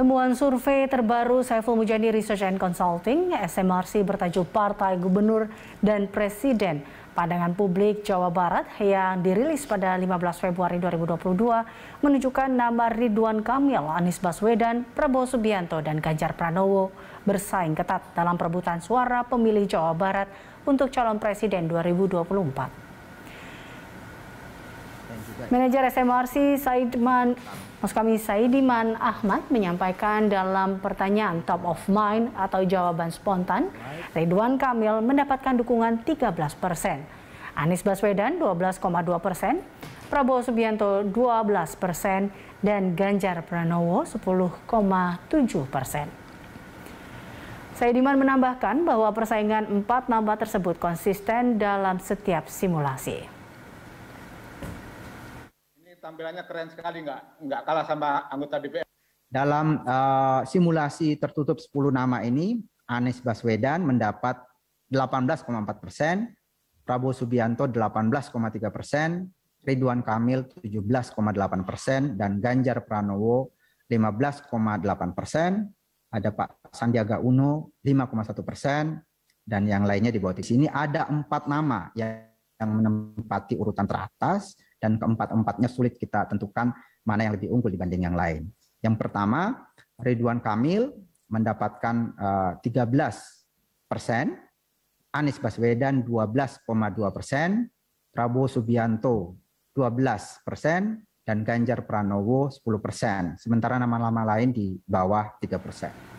Temuan survei terbaru Saiful Mujani Research and Consulting, SMRC bertajuk Partai Gubernur dan Presiden Pandangan Publik Jawa Barat yang dirilis pada 15 Februari 2022 menunjukkan nama Ridwan Kamil, Anies Baswedan, Prabowo Subianto, dan Ganjar Pranowo bersaing ketat dalam perebutan suara pemilih Jawa Barat untuk calon presiden 2024. Manajer SMRC Saidman, maksud kami Saidiman Ahmad menyampaikan dalam pertanyaan top of mind atau jawaban spontan, Ridwan Kamil mendapatkan dukungan 13 persen, Anies Baswedan 12,2 persen, Prabowo Subianto 12 persen, dan Ganjar Pranowo 10,7 persen. Saidiman menambahkan bahwa persaingan empat nama tersebut konsisten dalam setiap simulasi tampilannya keren sekali nggak nggak kalah sama anggota DPR. Dalam uh, simulasi tertutup 10 nama ini, Anies Baswedan mendapat 18,4 persen, Prabowo Subianto 18,3 persen, Ridwan Kamil 17,8 persen, dan Ganjar Pranowo 15,8 persen, ada Pak Sandiaga Uno 5,1 persen dan yang lainnya di bawah di sini ada empat nama yang menempati urutan teratas dan keempat-empatnya sulit kita tentukan mana yang lebih unggul dibanding yang lain. Yang pertama, Ridwan Kamil mendapatkan 13 eh, persen, Anies Baswedan 12,2 persen, Prabowo Subianto 12 persen, dan Ganjar Pranowo 10 persen. Sementara nama-nama lain di bawah 3 persen.